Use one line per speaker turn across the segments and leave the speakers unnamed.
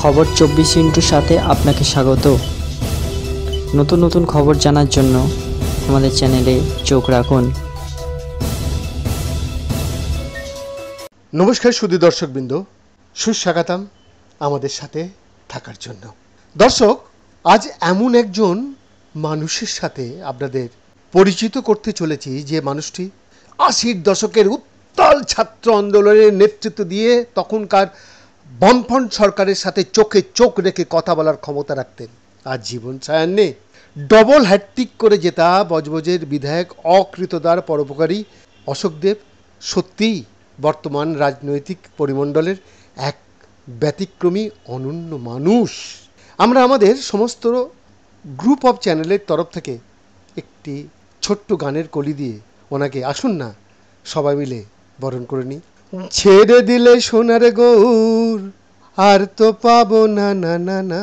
খবর চব্বিশ ইন্টুর সাথে আপনাকে স্বাগত নতুন নতুন খবর জানার জন্য আমাদের চ্যানেলে চোখ রাখুন নমস্কার সুদী দর্শকবৃন্দ সুস্বাগতম আমাদের সাথে থাকার জন্য দর্শক আজ এমন একজন মানুষের সাথে আপনাদের পরিচিত করতে চলেছি যে মানুষটি আশির দশকের উত্তাল ছাত্র আন্দোলনের নেতৃত্ব দিয়ে তখনকার বামফ্রন্ট সরকারের সাথে চোখে চোখ রেখে কথা বলার ক্ষমতা রাখতেন আর জীবন সায়ান্নে ডবল হ্যাট্রিক করে জেতা বজবজের বিধায়ক অকৃতদার পরোপকারী অশোকদেব সত্যিই বর্তমান রাজনৈতিক পরিমণ্ডলের এক ব্যতিক্রমী অনন্য মানুষ আমরা আমাদের সমস্ত গ্রুপ অফ চ্যানেলের তরফ থেকে একটি ছোট্ট গানের কলি দিয়ে ওনাকে আসুন না সবাই মিলে বরণ করে নিই ছেড়ে দিলে সোনার গৌর আর তো পাব না না না না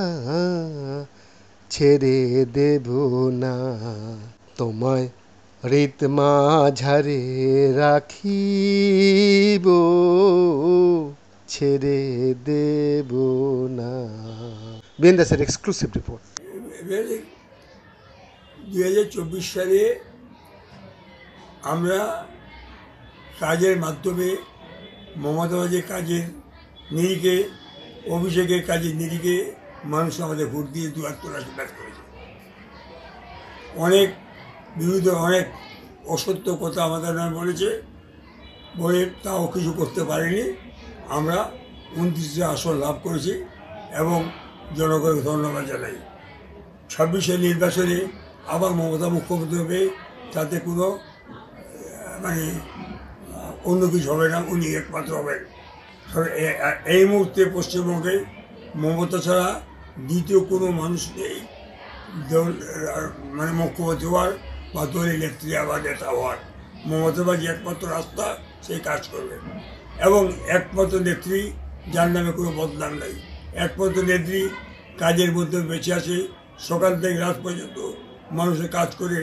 ছেড়ে দেব না তোমায় হৃত মাঝারে রাখিব ছেড়ে দেব না বিন্দাসের এক্সক্লুসিভ রিপোর্ট
দু হাজার চব্বিশ সালে আমরা কাজের মাধ্যমে মমতাবাজের কাজের নিরিখে অভিষেকের কাজের নিরিখে মানুষ আমাদের ভোট দিয়ে দুয়ার তোলা ব্যাস করেছে অনেক বিরুদ্ধে অনেক অসত্য কথা আমাদের নয় বলেছে বলে তাও কিছু করতে পারেনি আমরা উনত্রিশে আসন লাভ করেছি এবং জনগণকে ধন্যবাদ জানাই ছাব্বিশে নির্বাচনে আবার মমতা মুখ্যমন্ত্রী হবে তাতে কোনো মানে অন্য কিছু হবে না উনি একমাত্র হবেন এই মুহূর্তে পশ্চিমবঙ্গে মমতা ছাড়া দ্বিতীয় কোনো মানুষ নেই মানে মুখ্যমন্ত্রী হওয়ার বা দলীয় নেত্রী আবার নেতা হওয়ার মমতাবাজি একমাত্র রাস্তা সেই কাজ করবে এবং একমাত্র নেত্রী যার নামে কোনো বদনাম নেই একমাত্র নেত্রী কাজের মধ্যে বেঁচে আছে সকাল থেকে রাত পর্যন্ত মানুষের কাজ করে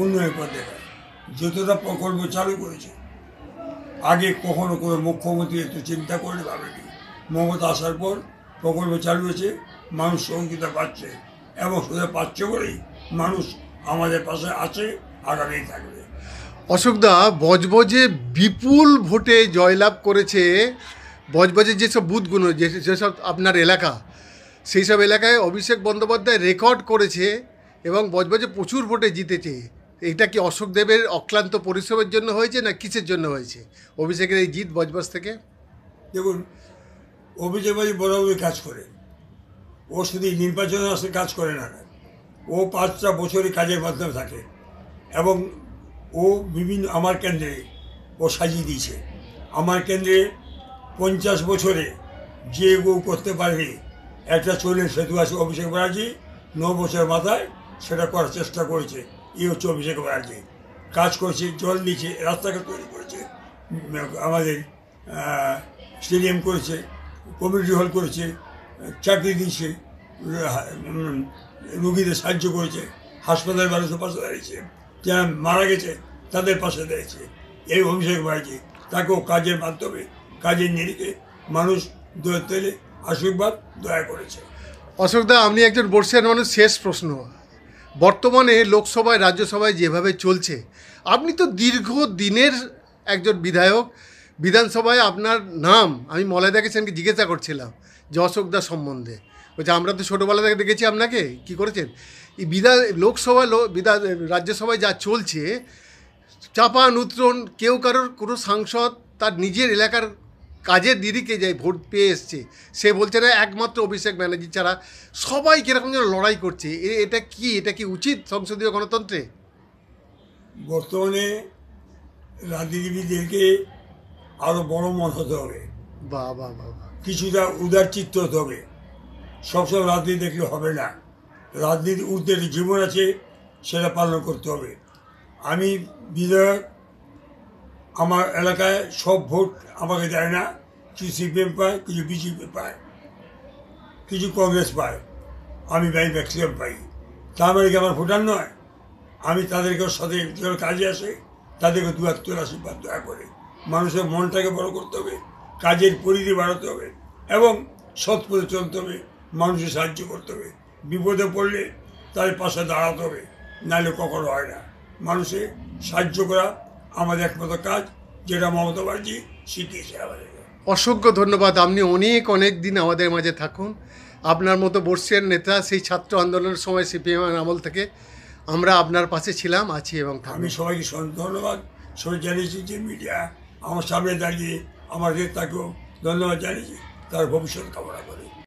উন্নয়ন পথ দেখায় যতটা প্রকল্প চালু করেছে আগে কখনো কোনো মুখ্যমন্ত্রী একটু চিন্তা করে ভাবেনি মমতা আসার পর প্রকল্প চালু হয়েছে মানুষ সহযোগিতা পাচ্ছে এবং সুবিধা পাচ্ছে বলেই মানুষ আমাদের পাশে আছে আগামী থাকবে
অশোকদা বজবজে বিপুল ভোটে জয়লাভ করেছে বজবজে যেসব বুথগুলো যে যেসব আপনার এলাকা সেই সব এলাকায় অভিষেক বন্দ্যোপাধ্যায় রেকর্ড করেছে এবং বজবজে প্রচুর ভোটে জিতেছে এটা কি অশোক দেবের অক্লান্ত পরিশ্রমের জন্য হয়েছে না কিসের জন্য হয়েছে অভিষেকের এই জিত বজবাস থেকে
দেখুন অভিষেক বাজি বরাবরই কাজ করে ও শুধু নির্বাচন আসলে কাজ করে না ও পাঁচটা বছরই কাজের মাধ্যমে থাকে এবং ও বিভিন্ন আমার কেন্দ্রে ও সাজিয়ে দিয়েছে আমার কেন্দ্রে পঞ্চাশ বছরে যে বউ করতে পারে একটা চলে সেতু আছে অভিষেক ব্যানার্জি ন বছরের মাথায় সেটা করার চেষ্টা করেছে ই হচ্ছে অভিষেক ব্যানার্জি কাজ করছে জল দিচ্ছে রাস্তাঘাট তৈরি করেছে আমাদের স্টেডিয়াম করেছে কমিউনিটি হল করেছে চাকরি দিচ্ছে রুগীদের সাহায্য করেছে হাসপাতালের মানুষের পাশে দাঁড়িয়েছে যারা মারা গেছে তাদের পাশে দাঁড়িয়েছে এই অভিষেক ব্যানার্জি তাকেও কাজের মাধ্যমে কাজের নিরিখে মানুষ দয়া তৈরি আশীর্বাদ দয়া করেছে দা
আপনি একজন বর্ষিয়ান মানুষ শেষ প্রশ্ন বর্তমানে লোকসভায় রাজ্যসভায় যেভাবে চলছে আপনি তো দীর্ঘ দিনের একজন বিধায়ক বিধানসভায় আপনার নাম আমি মলয়দাকে সেনকে জিজ্ঞাসা করছিলাম যে অশোক দা সম্বন্ধে বলছে আমরা তো ছোটোবেলা থেকে দেখেছি আপনাকে কি করেছেন এই বিধা লোকসভায় বিধা রাজ্যসভায় যা চলছে চাপা নুত্রণ কেউ কারোর কোনো সাংসদ তার নিজের এলাকার কাজের দিদিকে যে ভোট পেয়ে এসছে সে বলছে না একমাত্র অভিষেক ব্যানার্জি ছাড়া সবাই কীরকম যেন লড়াই করছে এটা কি এটা কি উচিত সংসদীয় গণতন্ত্রে
বর্তমানে রাজনীতিবিদদেরকে আরও বড় মন হতে হবে বা বা কিছুটা উদারচিত্ত হতে হবে সবসময় রাজনীতি দেখলে হবে না রাজনীতি ঊর্ধ্বের জীবন আছে সেটা পালন করতে হবে আমি বিধায়ক আমার এলাকায় সব ভোট আমাকে দেয় না কিছু সিপিএম পায় কিছু বিজেপি পায় কিছু কংগ্রেস পায় আমি ব্যাংক ম্যাক্সিমাম পাই তা মানে কি আমার ভোটার নয় আমি তাদেরকেও সাথে কাজে আসে তাদেরকে দু হাত তোর আশীর্বাদ দয়া করে মানুষের মনটাকে বড় করতে হবে কাজের পরিধি বাড়াতে হবে এবং সৎ পথে চলতে হবে মানুষকে সাহায্য করতে হবে বিপদে পড়লে তাদের পাশে দাঁড়াতে হবে নাহলে কখনো হয় না মানুষে সাহায্য করা আমাদের একমাত্র কাজ যেটা মমতা ব্যানার্জি শিখিয়েছে আমাদেরকে
অসংখ্য ধন্যবাদ আপনি অনেক অনেক দিন আমাদের মাঝে থাকুন আপনার মতো বর্ষিয়ার নেতা সেই ছাত্র আন্দোলনের সময় সিপিএম আমল থেকে আমরা আপনার পাশে ছিলাম আছি এবং আমি
সবাইকে ধন্যবাদ সবাই জানিয়েছি যে মিডিয়া আমার সামনে দাঁড়িয়ে আমার তাকেও ধন্যবাদ জানিয়েছি তার ভবিষ্যৎ কামনা করি